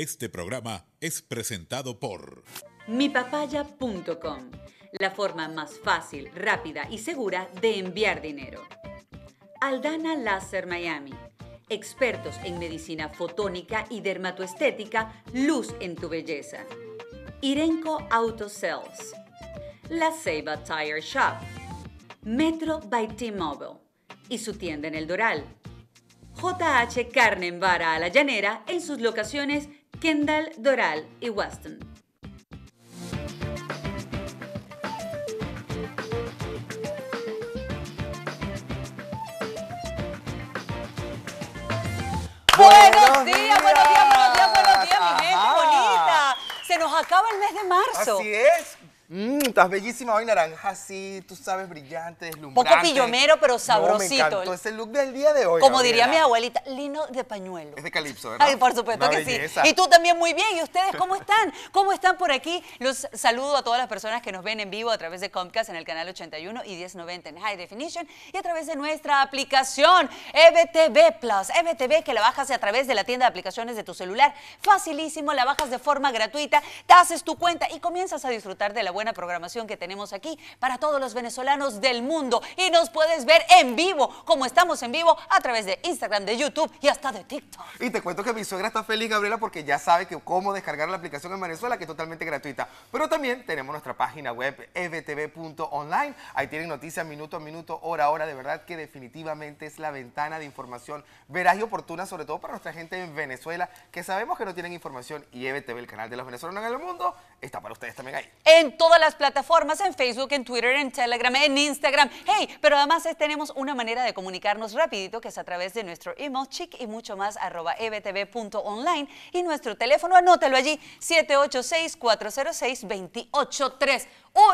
Este programa es presentado por mipapaya.com, la forma más fácil, rápida y segura de enviar dinero. Aldana Láser Miami, expertos en medicina fotónica y dermatoestética, luz en tu belleza. Irenco Auto Sales, La Seiba Tire Shop, Metro by T-Mobile y su tienda en El Doral. JH Carne en Vara a la Llanera en sus locaciones Kendall, Doral y Weston. Buenos días, buenos días, buenos días, buenos días, mi gente bonita. Se nos acaba el mes de marzo. Así es. Mmm, estás bellísima hoy, naranja sí, tú sabes, brillante, deslumbrante. Poco pillomero, pero sabrosito. No, me encantó ese look del día de hoy. Como diría mi abuelita, lino de pañuelo. Es de calipso, ¿verdad? Ay, por supuesto que sí. Y tú también muy bien. ¿Y ustedes cómo están? ¿Cómo están por aquí? Los saludo a todas las personas que nos ven en vivo a través de Comcast en el canal 81 y 1090 en High Definition y a través de nuestra aplicación EBTV Plus. EBTV que la bajas a través de la tienda de aplicaciones de tu celular. Facilísimo, la bajas de forma gratuita, te haces tu cuenta y comienzas a disfrutar de la buena buena programación que tenemos aquí para todos los venezolanos del mundo. Y nos puedes ver en vivo, como estamos en vivo, a través de Instagram, de YouTube y hasta de TikTok. Y te cuento que mi suegra está feliz, Gabriela, porque ya sabe que cómo descargar la aplicación en Venezuela, que es totalmente gratuita. Pero también tenemos nuestra página web, evtv.online. Ahí tienen noticias minuto a minuto, hora a hora. De verdad que definitivamente es la ventana de información veraz y oportuna, sobre todo para nuestra gente en Venezuela, que sabemos que no tienen información. Y EBTV, el canal de los venezolanos en el mundo, está para ustedes también ahí. Entonces, todas las plataformas, en Facebook, en Twitter, en Telegram, en Instagram. Hey, pero además tenemos una manera de comunicarnos rapidito que es a través de nuestro email chic y mucho más arroba ebtv.online y nuestro teléfono, anótalo allí, 786-406-283.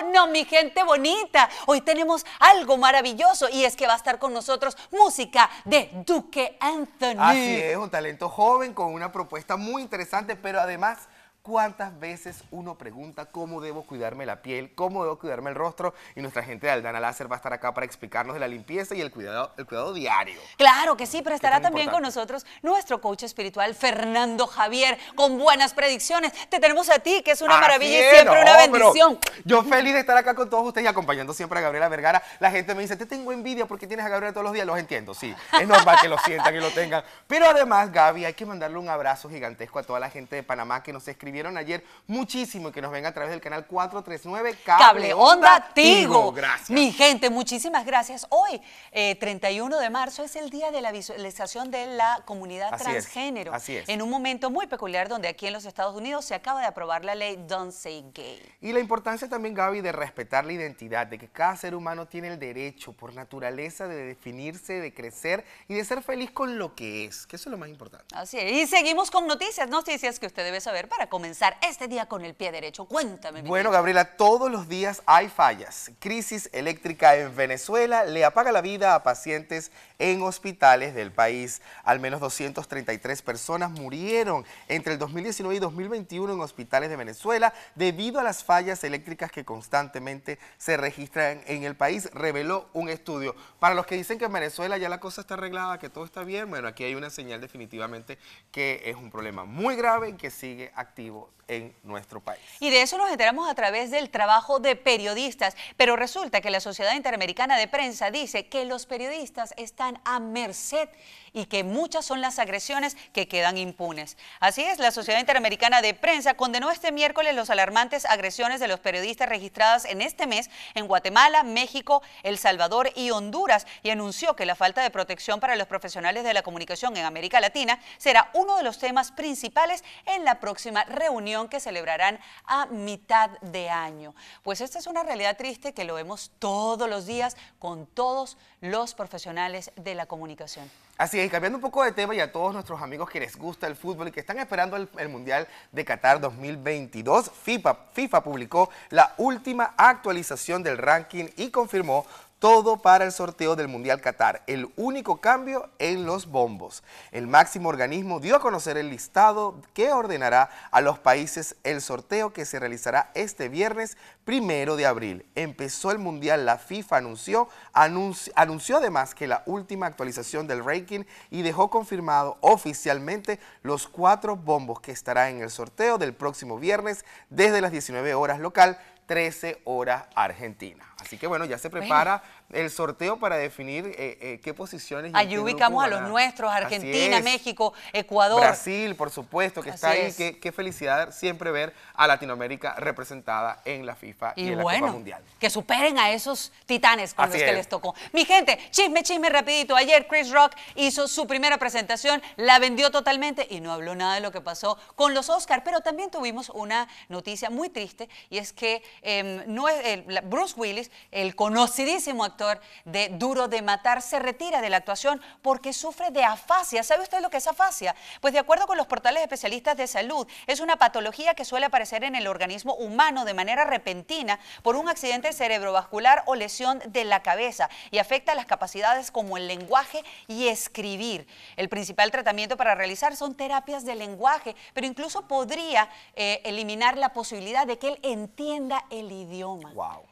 Uno, mi gente bonita. Hoy tenemos algo maravilloso y es que va a estar con nosotros música de Duque Anthony. Así es, un talento joven con una propuesta muy interesante, pero además cuántas veces uno pregunta cómo debo cuidarme la piel, cómo debo cuidarme el rostro y nuestra gente de Aldana Láser va a estar acá para explicarnos de la limpieza y el cuidado, diario. Claro que sí, pero estará también con nosotros nuestro coach espiritual Fernando Javier con buenas predicciones. Te tenemos a ti, que es una maravilla y siempre una bendición. Yo feliz de estar acá con todos ustedes y acompañando siempre a Gabriela Vergara. La gente me dice, te tengo envidia porque tienes a Gabriela todos los días. Los entiendo, sí. Es normal que lo sientan y lo tengan. Pero además, Gaby, hay que mandarle un abrazo gigantesco a toda la gente de Panamá que nos escribe ayer muchísimo y que nos venga a través del canal 439 Cable, Onda, Tigo. Gracias. Mi gente, muchísimas gracias. Hoy, 31 eh, de marzo, es el día de la visualización de la comunidad transgénero. así es. En un momento muy peculiar donde aquí en los Estados Unidos se acaba de aprobar la ley Don't Say Gay. Y la importancia también, Gaby, de respetar la identidad, de que cada ser humano tiene el derecho por naturaleza de definirse, de crecer y de ser feliz con lo que es, que eso es lo más importante. Así es. Y seguimos con noticias, noticias que usted debe saber para comenzar este día con el pie derecho. Cuéntame. bueno, Gabriela, todos los días hay fallas. Crisis eléctrica en Venezuela le apaga la vida a pacientes en hospitales del país. Al menos 233 personas murieron entre el 2019 y 2021 en hospitales de Venezuela debido a las fallas eléctricas que constantemente se registran en el país, reveló un estudio. Para los que dicen que en Venezuela ya la cosa está arreglada, que todo está bien, bueno, aquí hay una señal definitivamente que es un problema muy grave y que sigue activo en nuestro país. Y de eso nos enteramos a través del trabajo de periodistas, pero resulta que la Sociedad Interamericana de Prensa dice que los periodistas están a merced y que muchas son las agresiones que quedan impunes. Así es, la Sociedad Interamericana de Prensa condenó este miércoles los alarmantes agresiones de los periodistas registradas en este mes en Guatemala, México, El Salvador y Honduras y anunció que la falta de protección para los profesionales de la comunicación en América Latina será uno de los temas principales en la próxima reunión que celebrarán a mitad de año. Pues esta es una realidad triste que lo vemos todos los días con todos los profesionales de la comunicación. Así es, cambiando un poco de tema y a todos nuestros amigos que les gusta el fútbol y que están esperando el, Mundial de Qatar 2022, FIFA, FIFA publicó la última actualización del ranking y confirmó todo para el sorteo del Mundial Qatar, el único cambio en los bombos. El máximo organismo dio a conocer el listado que ordenará a los países el sorteo que se realizará este viernes primero de abril. Empezó el Mundial, la FIFA anunció, anunció, además que la última actualización del ranking y dejó confirmado oficialmente los cuatro bombos que estará en el sorteo del próximo viernes desde las 19 horas local 13 horas Argentina. Así que bueno, ya se prepara el sorteo para definir eh, eh, qué posiciones. Allí ubicamos a los nuestros, Argentina, México, Ecuador. Brasil, por supuesto, que está ahí. Qué, felicidad siempre ver a Latinoamérica representada en la FIFA y, en Mundial. Que superen a esos titanes con los que les tocó. Mi gente, chisme, chisme rapidito. Ayer Chris Rock hizo su primera presentación, la vendió totalmente y no habló nada de lo que pasó con los Oscars. Pero también tuvimos una noticia muy triste y es que Em, no es, Bruce Willis, el conocidísimo actor de Duro de Matar, se retira de la actuación porque sufre de afasia. ¿Sabe usted lo que es afasia? Pues de acuerdo con los portales especialistas de salud, es una patología que suele aparecer en el organismo humano de manera repentina por un accidente cerebrovascular o lesión de la cabeza y afecta las capacidades como el lenguaje y escribir. El principal tratamiento para realizar son terapias de lenguaje, pero incluso podría eh, eliminar la posibilidad de que él entienda el idioma. Wow.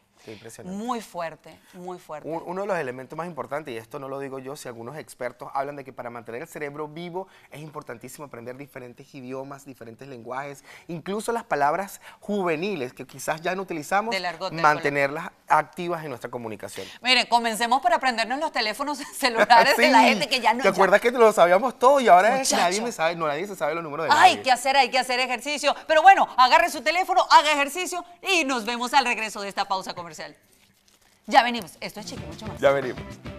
Muy fuerte, muy fuerte. Uno de los elementos más importantes, y esto no lo digo yo, si algunos expertos hablan de que para mantener el cerebro vivo es importantísimo aprender diferentes idiomas, diferentes lenguajes, incluso las palabras juveniles que quizás ya no utilizamos, mantenerlas activas en nuestra comunicación. Mire, comencemos por aprendernos los teléfonos celulares de la gente que ya no... ¿Te acuerdas que lo sabíamos todo y ahora nadie, sabe, nadie se sabe los números de Hay que hacer, hay que hacer ejercicio. Pero bueno, agarre su teléfono, haga ejercicio y nos vemos al regreso de esta pausa comercial. Ya venimos. Esto es Chiqui Mucho Más. Ya venimos.